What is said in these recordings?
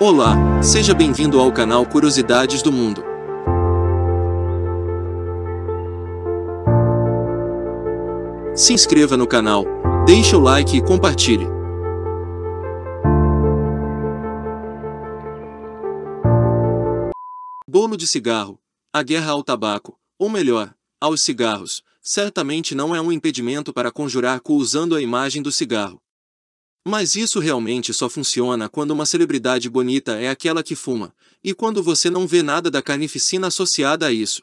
Olá, seja bem-vindo ao canal Curiosidades do Mundo. Se inscreva no canal, deixe o like e compartilhe. Bolo de cigarro. A guerra ao tabaco, ou melhor, aos cigarros, certamente não é um impedimento para conjurar com usando a imagem do cigarro. Mas isso realmente só funciona quando uma celebridade bonita é aquela que fuma, e quando você não vê nada da carnificina associada a isso.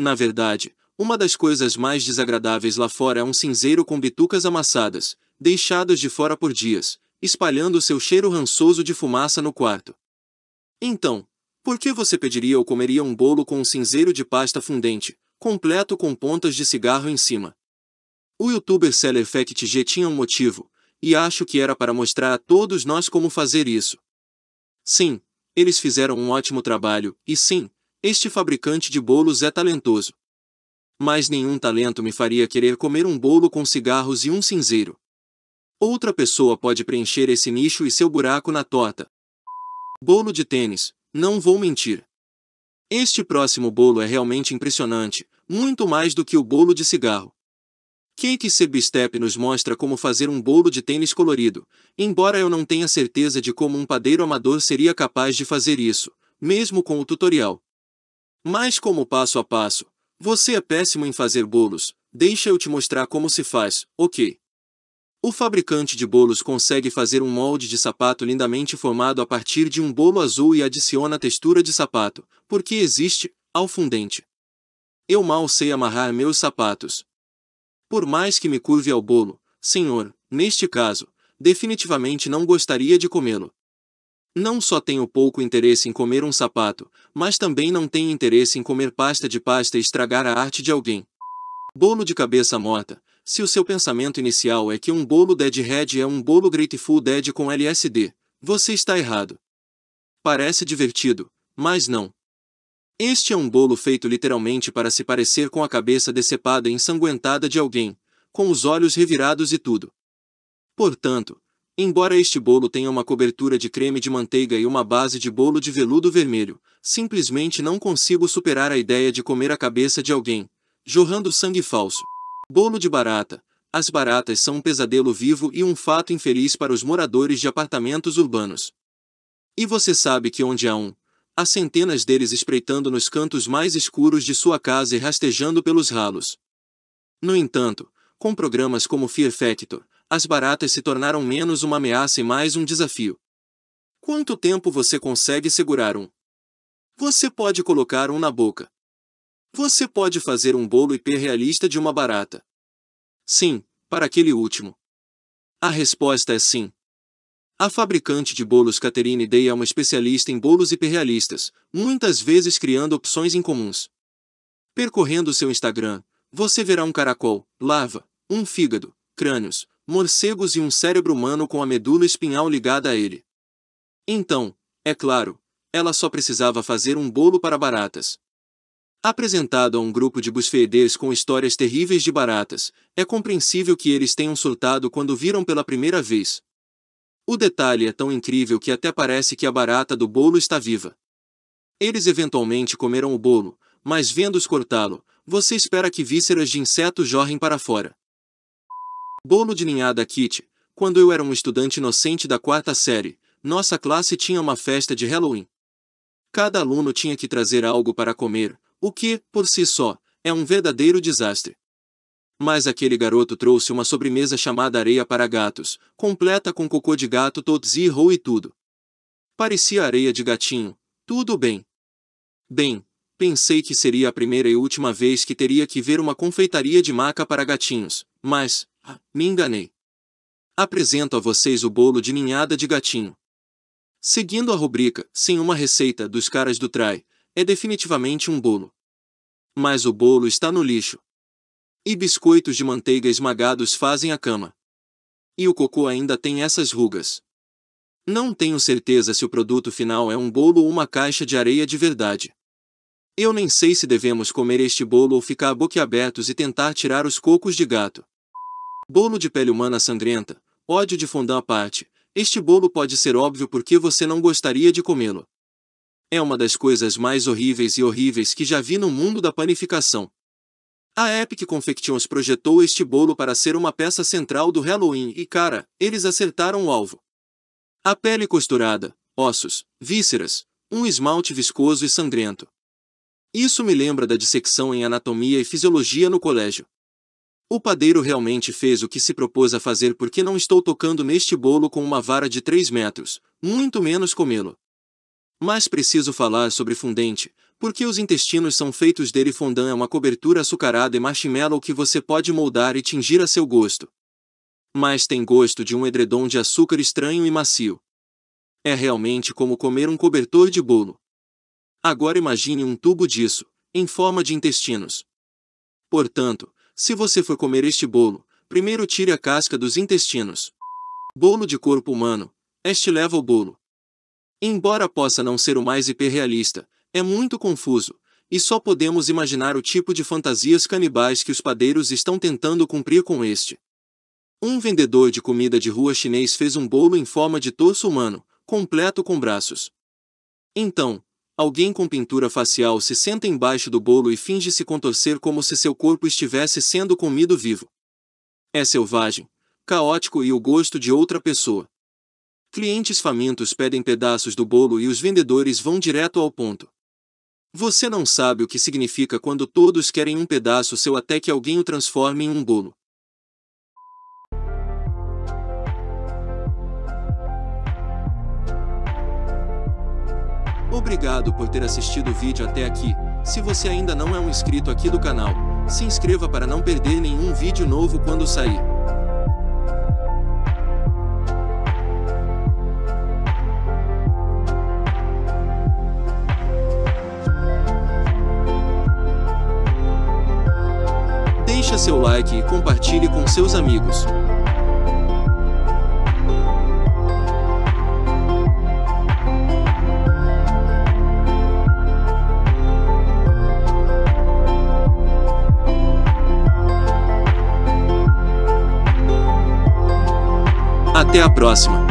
Na verdade, uma das coisas mais desagradáveis lá fora é um cinzeiro com bitucas amassadas, deixadas de fora por dias, espalhando seu cheiro rançoso de fumaça no quarto. Então, por que você pediria ou comeria um bolo com um cinzeiro de pasta fundente, completo com pontas de cigarro em cima? O youtuber Seller Fact G tinha um motivo, e acho que era para mostrar a todos nós como fazer isso. Sim, eles fizeram um ótimo trabalho, e sim, este fabricante de bolos é talentoso. Mas nenhum talento me faria querer comer um bolo com cigarros e um cinzeiro. Outra pessoa pode preencher esse nicho e seu buraco na torta. Bolo de tênis, não vou mentir. Este próximo bolo é realmente impressionante, muito mais do que o bolo de cigarro. Cake Serbistep nos mostra como fazer um bolo de tênis colorido, embora eu não tenha certeza de como um padeiro amador seria capaz de fazer isso, mesmo com o tutorial. Mas como passo a passo, você é péssimo em fazer bolos, deixa eu te mostrar como se faz, ok? O fabricante de bolos consegue fazer um molde de sapato lindamente formado a partir de um bolo azul e adiciona textura de sapato, porque existe, ao fundente. Eu mal sei amarrar meus sapatos, por mais que me curve ao bolo, senhor, neste caso, definitivamente não gostaria de comê-lo. Não só tenho pouco interesse em comer um sapato, mas também não tenho interesse em comer pasta de pasta e estragar a arte de alguém. Bolo de cabeça morta. Se o seu pensamento inicial é que um bolo Dead Red é um bolo Grateful Dead com LSD, você está errado. Parece divertido, mas não. Este é um bolo feito literalmente para se parecer com a cabeça decepada e ensanguentada de alguém, com os olhos revirados e tudo. Portanto, embora este bolo tenha uma cobertura de creme de manteiga e uma base de bolo de veludo vermelho, simplesmente não consigo superar a ideia de comer a cabeça de alguém, jorrando sangue falso. Bolo de barata. As baratas são um pesadelo vivo e um fato infeliz para os moradores de apartamentos urbanos. E você sabe que onde há um, Há centenas deles espreitando nos cantos mais escuros de sua casa e rastejando pelos ralos. No entanto, com programas como Fear Factor, as baratas se tornaram menos uma ameaça e mais um desafio. Quanto tempo você consegue segurar um? Você pode colocar um na boca. Você pode fazer um bolo hiperrealista de uma barata. Sim, para aquele último. A resposta é sim. A fabricante de bolos Catherine Day é uma especialista em bolos hiperrealistas, muitas vezes criando opções incomuns. Percorrendo seu Instagram, você verá um caracol, lava, um fígado, crânios, morcegos e um cérebro humano com a medula espinhal ligada a ele. Então, é claro, ela só precisava fazer um bolo para baratas. Apresentado a um grupo de busfeeders com histórias terríveis de baratas, é compreensível que eles tenham soltado quando viram pela primeira vez. O detalhe é tão incrível que até parece que a barata do bolo está viva. Eles eventualmente comeram o bolo, mas vendo-os cortá-lo, você espera que vísceras de insetos jorrem para fora. Bolo de ninhada Kit. Quando eu era um estudante inocente da quarta série, nossa classe tinha uma festa de Halloween. Cada aluno tinha que trazer algo para comer, o que, por si só, é um verdadeiro desastre mas aquele garoto trouxe uma sobremesa chamada areia para gatos, completa com cocô de gato todos e roll e tudo. Parecia areia de gatinho. Tudo bem. Bem, pensei que seria a primeira e última vez que teria que ver uma confeitaria de maca para gatinhos, mas, ah, me enganei. Apresento a vocês o bolo de ninhada de gatinho. Seguindo a rubrica, sem uma receita dos caras do Trai, é definitivamente um bolo. Mas o bolo está no lixo. E biscoitos de manteiga esmagados fazem a cama. E o cocô ainda tem essas rugas. Não tenho certeza se o produto final é um bolo ou uma caixa de areia de verdade. Eu nem sei se devemos comer este bolo ou ficar boquiabertos e tentar tirar os cocos de gato. Bolo de pele humana sangrenta, ódio de fondant à parte, este bolo pode ser óbvio porque você não gostaria de comê-lo. É uma das coisas mais horríveis e horríveis que já vi no mundo da panificação. A Epic Confections projetou este bolo para ser uma peça central do Halloween e, cara, eles acertaram o alvo. A pele costurada, ossos, vísceras, um esmalte viscoso e sangrento. Isso me lembra da dissecção em anatomia e fisiologia no colégio. O padeiro realmente fez o que se propôs a fazer porque não estou tocando neste bolo com uma vara de 3 metros, muito menos comê-lo. Mas preciso falar sobre fundente, porque os intestinos são feitos dele fondant é uma cobertura açucarada e marshmallow que você pode moldar e tingir a seu gosto. Mas tem gosto de um edredom de açúcar estranho e macio. É realmente como comer um cobertor de bolo. Agora imagine um tubo disso, em forma de intestinos. Portanto, se você for comer este bolo, primeiro tire a casca dos intestinos. Bolo de corpo humano, este leva o bolo. Embora possa não ser o mais hiperrealista, é muito confuso, e só podemos imaginar o tipo de fantasias canibais que os padeiros estão tentando cumprir com este. Um vendedor de comida de rua chinês fez um bolo em forma de torso humano, completo com braços. Então, alguém com pintura facial se senta embaixo do bolo e finge se contorcer como se seu corpo estivesse sendo comido vivo. É selvagem, caótico e o gosto de outra pessoa. Clientes famintos pedem pedaços do bolo e os vendedores vão direto ao ponto. Você não sabe o que significa quando todos querem um pedaço seu até que alguém o transforme em um bolo. Obrigado por ter assistido o vídeo até aqui. Se você ainda não é um inscrito aqui do canal, se inscreva para não perder nenhum vídeo novo quando sair. deixa seu like e compartilhe com seus amigos. Até a próxima!